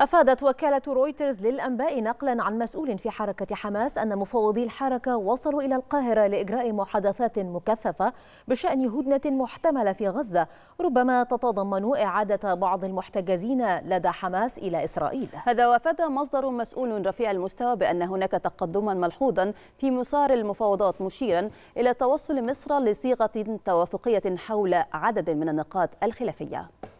أفادت وكالة رويترز للأنباء نقلا عن مسؤول في حركة حماس أن مفوضي الحركة وصلوا إلى القاهرة لإجراء محادثات مكثفة بشأن هدنة محتملة في غزة ربما تتضمن إعادة بعض المحتجزين لدى حماس إلى إسرائيل هذا وأفاد مصدر مسؤول رفيع المستوى بأن هناك تقدما ملحوظا في مسار المفاوضات مشيرا إلى توصل مصر لصيغة توافقية حول عدد من النقاط الخلافية